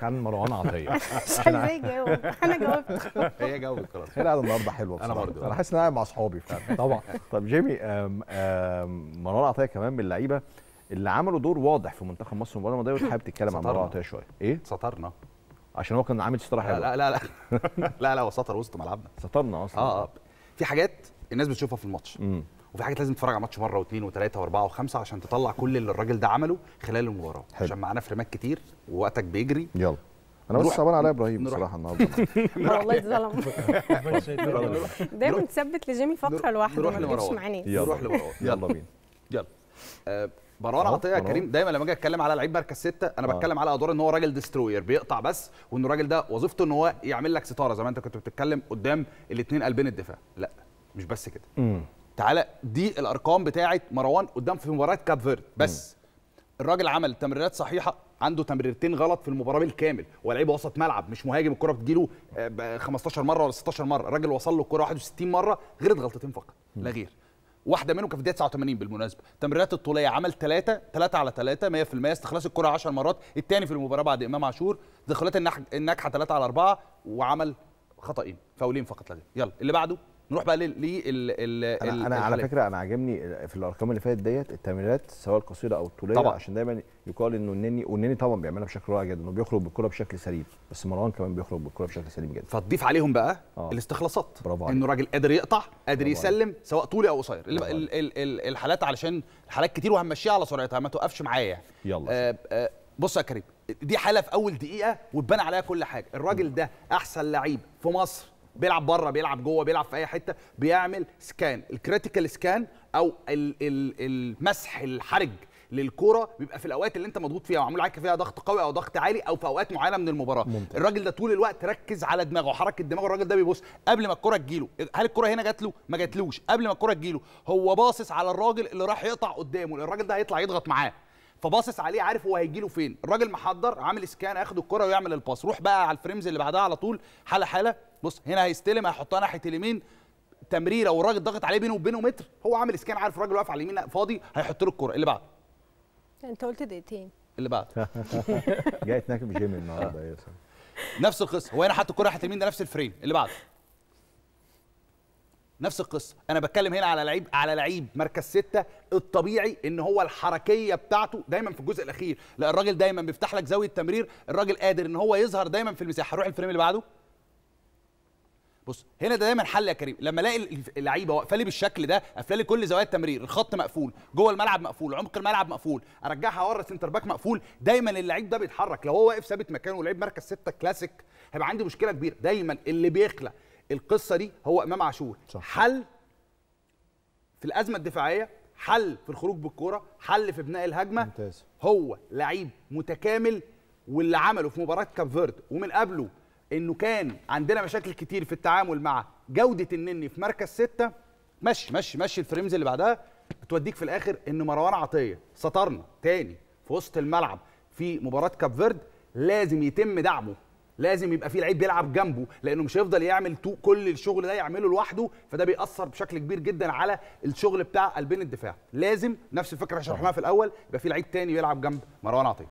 كان مروان عطيه ازاي جاوب انا جاوبت هي جاوبت خلاص هي قاعده النهارده حلوه انا برضه انا حاسس ان انا مع اصحابي فعلا طبعا طب جيمي مروان عطيه كمان من اللعيبه اللي عملوا دور واضح في منتخب مصر المباراه الماضيه وحابب حابب تتكلم عن مروان عطيه شويه ايه سطرنا عشان هو كان عامل ستاره حلوه لا لا لا لا لا هو سطر وسط ملعبنا سطرنا اصلا اه اه في حاجات الناس بتشوفها في الماتش وفي حاجات لازم تتفرج على ماتش مره واثنين وثلاثه واربعه وخمسه عشان تطلع كل اللي الراجل ده عمله خلال المباراه عشان معانا فريمات كتير ووقتك بيجري يلا انا بس صعبان عليا ابراهيم بصراحه النهارده والله اتظلم دايما تثبت لجيمي فقره لوحده ما تجيبش معانا نروح لمروان يلا بينا يلا آه، مروان عطيه يا كريم دايما لما اجي اتكلم على لعيب مركز سته انا آه. بتكلم على ادوار ان هو راجل ديستروير بيقطع بس وان الراجل ده وظيفته ان هو يعمل لك ستاره زي ما انت كنت بتتكلم قدام الاثنين قلبين الدفاع لا مش بس كده تعالى دي الارقام بتاعه مروان قدام في مباراه كاب فيرد بس الراجل عمل تمريرات صحيحه عنده تمريرتين غلط في المباراه بالكامل هو لعيب وسط ملعب مش مهاجم الكره بتجيله 15 آه، مره ولا 16 مره الراجل وصل له الكره 61 مره غير غلطتين فقط لا غير واحده منهم كانت في الدقيقه 89 بالمناسبه تمريرات الطوليه عمل ثلاثه ثلاثه على ثلاثه 100% استخلاص الكره 10 مرات الثاني في المباراه بعد امام عاشور دخلات الناجحه ثلاثه على اربعه وعمل خطأين فاولين فقط لا غير يلا اللي بعده نروح بقى لل انا, ال أنا على فكره انا عاجبني آه، في الارقام اللي فاتت ديت التمريرات سواء القصيره او الطوليه طبعا عشان دايما يقال انه النني والنني طبعا بيعملها بشكل رائع جدا وبيخرج بالكره بشكل سليم بس مروان كمان بيخرج بالكره بشكل سليم جدا فتضيف عليهم بقى آه. الاستخلاصات برافو انه راجل قادر يقطع قادر يسلم سواء طولي او قصير الحالات علشان الحالات كتير وهنمشيها على سرعتها ما توقفش معايا يلا آه آه بص يا كريم دي حاله في اول دقيقه واتبنى عليها كل حاجه الراجل ده احسن لعيب في مصر بيلعب بره بيلعب جوه بيلعب في اي حته بيعمل سكان الكريتيكال سكان او المسح الحرج للكوره بيبقى في الاوقات اللي انت مضغوط فيها وعامل عليك فيها ضغط قوي او ضغط عالي او في اوقات معينه من المباراه ممتاز. الراجل ده طول الوقت ركز على دماغه حركه دماغه الراجل ده بيبص قبل ما الكوره تجيله هل الكوره هنا جات له ما جاتلوش قبل ما الكوره تجيله هو باصص على الراجل اللي راح يقطع قدامه الراجل ده هيطلع يضغط معاه فباصص عليه عارف هو هيجي له فين الراجل محضر عامل سكان ياخد الكره ويعمل الباص روح بقى على الفريمز اللي بعدها على طول حاله حاله بص هنا هيستلم هيحطها ناحيه اليمين تمريره والراجل ضاغط عليه بينه وبينه متر هو عامل اسكان عارف الراجل واقف على اليمين فاضي هيحط له الكوره اللي بعده انت قلت دقيقتين اللي بعده جاي تناكم جيم النهارده يا نفس القصه هو هنا حط الكوره ناحيه اليمين ده نفس الفريم اللي بعده نفس القصه انا بتكلم هنا على لعيب على لعيب مركز ستة الطبيعي ان هو الحركيه بتاعته دايما في الجزء الاخير لا الراجل دايما بيفتح لك زاويه التمرير الراجل قادر ان هو يظهر دايما في المساحه روح الفريم اللي بعده بص هنا ده دايما حل يا كريم لما الاقي اللعيبه واقفه لي بالشكل ده قافله لي كل زوايا التمرير الخط مقفول جوه الملعب مقفول عمق الملعب مقفول ارجعها ورا سنتر باك مقفول دايما اللعيب ده بيتحرك لو هو واقف ثابت مكانه ولعيب مركز سته كلاسيك هيبقى عندي مشكله كبيره دايما اللي بيخلق القصه دي هو امام عاشور حل في الازمه الدفاعيه حل في الخروج بالكوره حل في بناء الهجمه ممتاز. هو لعيب متكامل واللي عمله في مباراه كاب فيرد ومن قبله انه كان عندنا مشاكل كتير في التعامل مع جوده النني في مركز سته ماشي ماشي ماشي الفريمز اللي بعدها توديك في الاخر ان مروان عطيه سطرنا تاني في وسط الملعب في مباراه كاب فيرد لازم يتم دعمه لازم يبقى في لعيب بيلعب جنبه لانه مش هيفضل يعمل كل الشغل ده يعمله لوحده فده بيأثر بشكل كبير جدا على الشغل بتاع قلبين الدفاع لازم نفس الفكره اللي شرحناها في الاول يبقى في لعيب تاني بيلعب جنب مروان عطيه